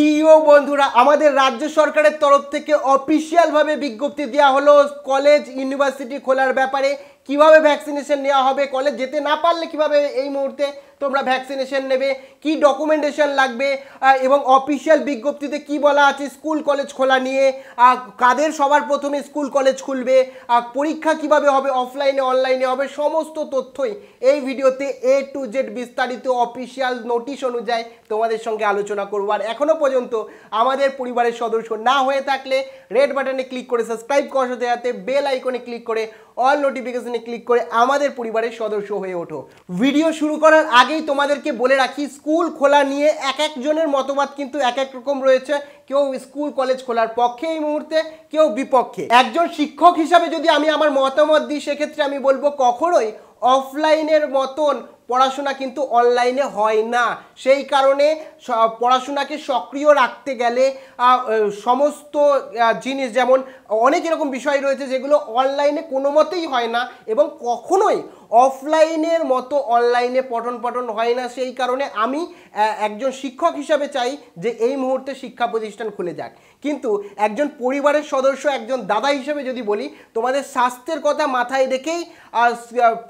প্রিয় বন্ধুরা আমাদের রাজ্য সরকারের তরফ থেকে অফিসিয়ালভাবে বিজ্ঞপ্তি দেওয়া হলো কলেজ ইউনিভার্সিটি খোলার ব্যাপারে কিভাবে ভ্যাকসিনেশন নেওয়া হবে কলেজ যেতে না পারলে কিভাবে এই মুহূর্তে তোমরা ভ্যাকসিনেশন নেবে কি ডকুমেন্টেশন লাগবে এবং অফিসিয়াল বিজ্ঞপ্তিতে কি বলা আছে স্কুল কলেজ খোলা নিয়ে কাদের সবার প্রথমে স্কুল কলেজ খুলবে পরীক্ষা কিভাবে হবে অফলাইনে অনলাইনে হবে সমস্ত তথ্যই এই ভিডিওতে এ টু জেড বিস্তারিত অফিসিয়াল নোটিশ অনুযায়ী তোমাদের সঙ্গে আলোচনা করবো আর এখনও পর্যন্ত আমাদের পরিবারের সদস্য না হয়ে থাকলে রেড বাটনে ক্লিক করে সাবস্ক্রাইব করার সাথে সাথে বেল আইকনে ক্লিক করে অল নোটিফিকেশনে ক্লিক করে আমাদের পরিবারের সদস্য হয়ে ওঠো ভিডিও শুরু করার আগে আগেই তোমাদেরকে বলে রাখি স্কুল খোলা নিয়ে এক একজনের মতবাদ কিন্তু এক এক রকম রয়েছে কেউ স্কুল কলেজ খোলার পক্ষে এই মুহূর্তে কেউ বিপক্ষে একজন শিক্ষক হিসাবে যদি আমি আমার মতামত দিই সেক্ষেত্রে আমি বলবো কখনোই অফলাইনের মতন পড়াশোনা কিন্তু অনলাইনে হয় না সেই কারণে পড়াশোনাকে সক্রিয় রাখতে গেলে সমস্ত জিনিস যেমন অনেক এরকম বিষয় রয়েছে যেগুলো অনলাইনে কোনো মতেই হয় না এবং কখনোই অফলাইনের মতো অনলাইনে পঠন পঠন হয় না সেই কারণে আমি একজন শিক্ষক হিসাবে চাই যে এই মুহূর্তে শিক্ষা প্রতিষ্ঠান খুলে যাক কিন্তু একজন পরিবারের সদস্য একজন দাদা হিসেবে যদি বলি তোমাদের স্বাস্থ্যের কথা মাথায় রেখেই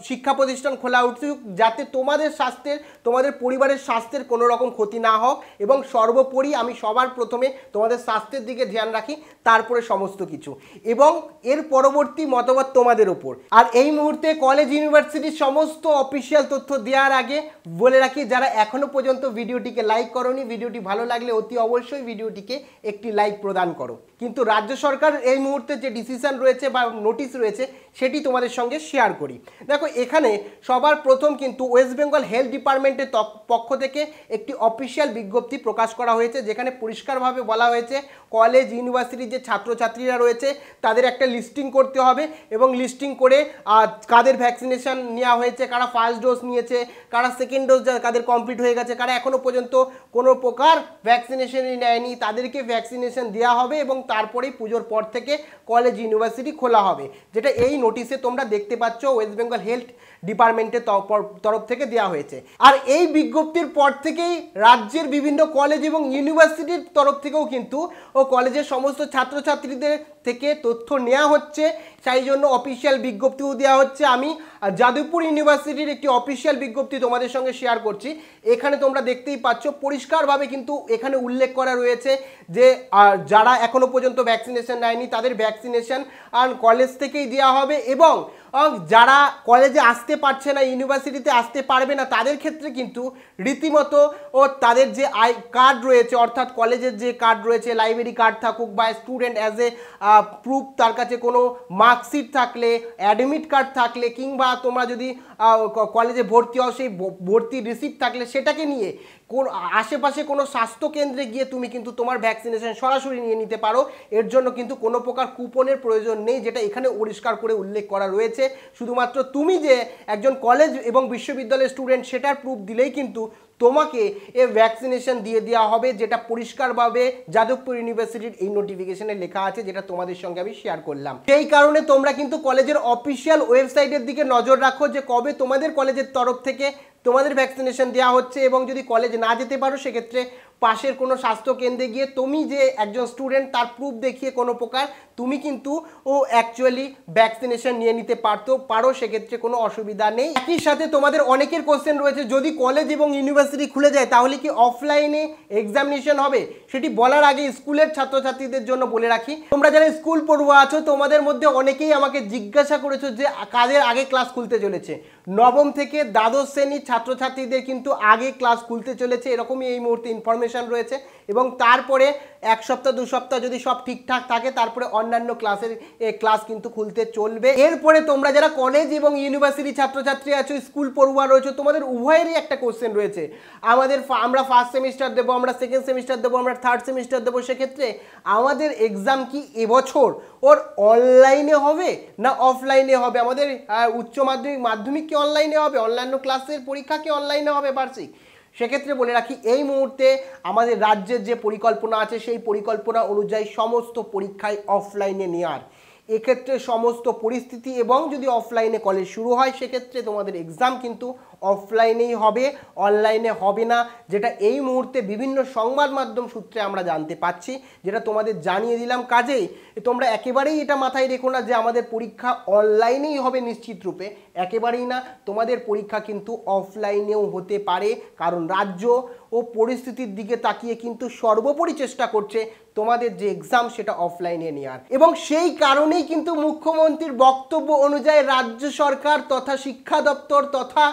শিক্ষা প্রতিষ্ঠান খোলা উচিত যাতে যাতে তোমাদের স্বাস্থ্যের তোমাদের পরিবারের স্বাস্থ্যের কোনো রকম ক্ষতি না হোক এবং সর্বোপরি আমি সবার প্রথমে তোমাদের স্বাস্থ্যের দিকে ধ্যান রাখি তারপরে সমস্ত কিছু এবং এর পরবর্তী মতামত তোমাদের ওপর আর এই মুহূর্তে কলেজ ইউনিভার্সিটির সমস্ত অফিসিয়াল তথ্য দেওয়ার আগে বলে রাখি যারা এখনও পর্যন্ত ভিডিওটিকে লাইক করনি ভিডিওটি ভালো লাগলে অতি অবশ্যই ভিডিওটিকে একটি লাইক প্রদান করো কিন্তু রাজ্য সরকার এই মুহূর্তে যে ডিসিশান রয়েছে বা নোটিশ রয়েছে সেটি তোমাদের সঙ্গে শেয়ার করি দেখো এখানে সবার প্রথম কিন্তু ওয়েস্ট বেঙ্গল হেলথ ডিপার্টমেন্টের পক্ষ থেকে একটি অফিসিয়াল বিজ্ঞপ্তি প্রকাশ করা হয়েছে যেখানে পরিষ্কারভাবে বলা হয়েছে কলেজ ইউনিভার্সিটির যে ছাত্রছাত্রীরা রয়েছে তাদের একটা লিস্টিং করতে হবে এবং লিস্টিং করে কাদের ভ্যাকসিনেশান নেওয়া হয়েছে কারা ফার্স্ট ডোজ নিয়েছে কারা সেকেন্ড ডোজ কাদের কমপ্লিট হয়ে গেছে কারা এখনও পর্যন্ত কোনো প্রকার ভ্যাকসিনেশনই নেয়নি তাদেরকে ভ্যাকসিনেশন দেওয়া হবে এবং তারপরেই পুজোর পর থেকে কলেজ ইউনিভার্সিটি খোলা হবে যেটা এই নোটিশে তোমরা দেখতে পাচ্ছ ওয়েস্ট বেঙ্গল হেলথ ডিপার্টমেন্টের তরফ থেকে দেওয়া হয়েছে আর এই বিজ্ঞপ্তির পর থেকেই রাজ্যের বিভিন্ন কলেজ এবং ইউনিভার্সিটির তরফ থেকেও কিন্তু ও কলেজের সমস্ত ছাত্রছাত্রীদের থেকে তথ্য নেওয়া হচ্ছে সেই জন্য অফিসিয়াল বিজ্ঞপ্তিও দেওয়া হচ্ছে আমি যাদবপুর ইউনিভার্সিটির একটি অফিসিয়াল বিজ্ঞপ্তি তোমাদের সঙ্গে শেয়ার করছি এখানে তোমরা দেখতেই পাচ্ছ পরিষ্কারভাবে কিন্তু এখানে উল্লেখ করা রয়েছে যে যারা এখনও পর্যন্ত ভ্যাকসিনেশন নেয়নি তাদের ভ্যাকসিনেশন কলেজ থেকেই দেওয়া হবে এবং যারা কলেজে আসতে পারছে না ইউনিভার্সিটিতে আসতে পারবে না তাদের ক্ষেত্রে কিন্তু রীতিমতো ও তাদের যে আই কার্ড রয়েছে অর্থাৎ কলেজের যে কার্ড রয়েছে লাইব্রেরি কার্ড থাকুক বা স্টুডেন্ট অ্যাজ এ প্রুফ তার কাছে কোনো মার্কশিট থাকলে অ্যাডমিট কার্ড থাকলে কিংবা তোমরা যদি কলেজে ভর্তি হও সেই ভর্তির রিসিপ্ট থাকলে সেটাকে নিয়ে কোন আশেপাশে কোনো স্বাস্থ্যকেন্দ্রে গিয়ে তুমি কিন্তু তোমার ভ্যাকসিনেশন সরাসরি নিয়ে নিতে পারো এর জন্য কিন্তু কোনো প্রকার কুপনের প্রয়োজন নেই যেটা এখানে পরিষ্কার করে উল্লেখ করা রয়েছে শুধুমাত্র তুমি যে একজন কলেজ এবং বিশ্ববিদ্যালয়ের স্টুডেন্ট সেটার প্রুফ দিলেই কিন্তু তোমাকে এ ভ্যাকসিনেশন দিয়ে দেওয়া হবে যেটা পরিষ্কারভাবে যাদবপুর ইউনিভার্সিটির এই নোটিফিকেশনে লেখা আছে যেটা তোমাদের সঙ্গে আমি শেয়ার করলাম সেই কারণে তোমরা কিন্তু কলেজের অফিসিয়াল ওয়েবসাইটের দিকে নজর রাখো যে কবে তোমাদের কলেজের তরফ থেকে তোমাদের ভ্যাকসিনেশন দেওয়া হচ্ছে এবং যদি কলেজ না যেতে পারো সেক্ষেত্রে পাশের কোনো স্বাস্থ্যকেন্দ্রে গিয়ে তুমি যে একজন স্টুডেন্ট তার প্রুফ দেখিয়ে কোনো প্রকার তুমি কিন্তু ও অ্যাকচুয়ালি ভ্যাকসিনেশন নিয়ে নিতে পারতো পারো সেক্ষেত্রে কোনো অসুবিধা নেই একই সাথে তোমাদের অনেকের কোশ্চেন রয়েছে যদি কলেজ এবং ইউনিভার্সিটি খুলে যায় তাহলে কি অফলাইনে এক্সামিনেশন হবে সেটি বলার আগে স্কুলের ছাত্রছাত্রীদের জন্য বলে রাখি তোমরা যারা স্কুল পড়ুয়া আছো তোমাদের মধ্যে অনেকেই আমাকে জিজ্ঞাসা করেছো যে কাদের আগে ক্লাস খুলতে চলেছে নবম থেকে দ্বাদশ শ্রেণীর ছাত্রছাত্রীদের কিন্তু আগে ক্লাস খুলতে চলেছে এরকমই এই মুহূর্তে ইনফরমেশন সেশন রয়েছে এবং তারপরে এক সপ্তাহ দু সপ্তাহ যদি সব ঠিকঠাক থাকে তারপরে অন্যান্য ক্লাসের ক্লাস কিন্তু খুলতে চলবে এরপরে তোমরা যারা কলেজ এবং ইউনিভার্সিটি ছাত্রছাত্রী আছো স্কুল পড়ুয়া রয়েছে তোমাদের উভয়েরই একটা কোশ্চেন রয়েছে আমাদের আমরা ফার্স্ট সেমিস্টার দেবো আমরা সেকেন্ড সেমিস্টার দেবো আমরা থার্ড সেমিস্টার দেবো সেক্ষেত্রে আমাদের এক্সাম কি এবছর ওর অনলাইনে হবে না অফলাইনে হবে আমাদের উচ্চ মাধ্যমিক মাধ্যমিক কি অনলাইনে হবে অন্যান্য ক্লাসের পরীক্ষা কি অনলাইনে হবে বার্ষিক সেক্ষেত্রে বলে রাখি এই মুহূর্তে আমাদের রাজ্যের যে পরিকল্পনা আছে সেই পরিকল্পনা অনুযায়ী সমস্ত পরীক্ষায় অফলাইনে নেওয়ার এক্ষেত্রে সমস্ত পরিস্থিতি এবং যদি অফলাইনে কলেজ শুরু হয় সেক্ষেত্রে তোমাদের এক্সাম কিন্তু অফলাইনেই হবে অনলাইনে হবে না যেটা এই মুহূর্তে বিভিন্ন সংবাদ মাধ্যম সূত্রে আমরা জানতে পাচ্ছি যেটা তোমাদের জানিয়ে দিলাম কাজেই তোমরা একেবারেই এটা মাথায় রেখো না যে আমাদের পরীক্ষা অনলাইনেই হবে নিশ্চিত রূপে একেবারেই না তোমাদের পরীক্ষা কিন্তু অফলাইনেও হতে পারে কারণ রাজ্য ও পরিস্থিতির দিকে তাকিয়ে কিন্তু সর্বোপরি চেষ্টা করছে তোমাদের যে এক্সাম সেটা অফলাইনে নেওয়ার এবং সেই কারণেই কিন্তু মুখ্যমন্ত্রীর বক্তব্য অনুযায়ী রাজ্য সরকার তথা শিক্ষা দপ্তর তথা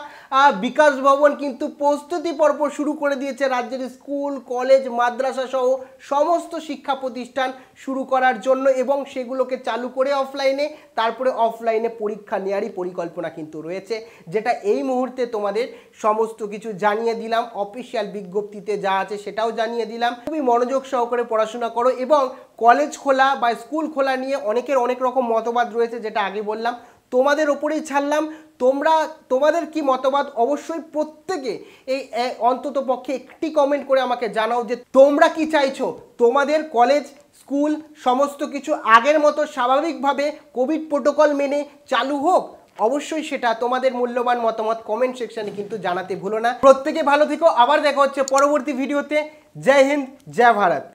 বিকাশ ভবন কিন্তু প্রস্তুতি পর্ব শুরু করে দিয়েছে রাজ্যের স্কুল কলেজ মাদ্রাসা সহ সমস্ত শিক্ষা প্রতিষ্ঠান শুরু করার জন্য এবং সেগুলোকে চালু করে অফলাইনে তারপরে অফলাইনে পরীক্ষা নেওয়ারই পরিকল্পনা কিন্তু রয়েছে যেটা এই মুহূর্তে তোমাদের সমস্ত কিছু জানিয়ে দিলাম অফিসিয়াল বিজ্ঞপ্তিতে যা আছে সেটাও জানিয়ে দিলাম খুবই মনোযোগ সহকারে পড়াশোনা আলোচনা করো এবং কলেজ খোলা বা স্কুল খোলা নিয়ে অনেকের অনেক রকম মতবাদ রয়েছে যেটা আগে বললাম তোমাদের ওপরেই ছাড়লাম তোমরা তোমাদের কি মতবাদ অবশ্যই প্রত্যেকে এই অন্তত পক্ষে একটি কমেন্ট করে আমাকে জানাও যে তোমরা কি চাইছো তোমাদের কলেজ স্কুল সমস্ত কিছু আগের মতো স্বাভাবিকভাবে কোভিড প্রোটোকল মেনে চালু হোক অবশ্যই সেটা তোমাদের মূল্যবান মতামত কমেন্ট সেকশানে কিন্তু জানাতে ভুলো না প্রত্যেকে ভালো থেকো আবার দেখা হচ্ছে পরবর্তী ভিডিওতে জয় হিন্দ জয় ভারত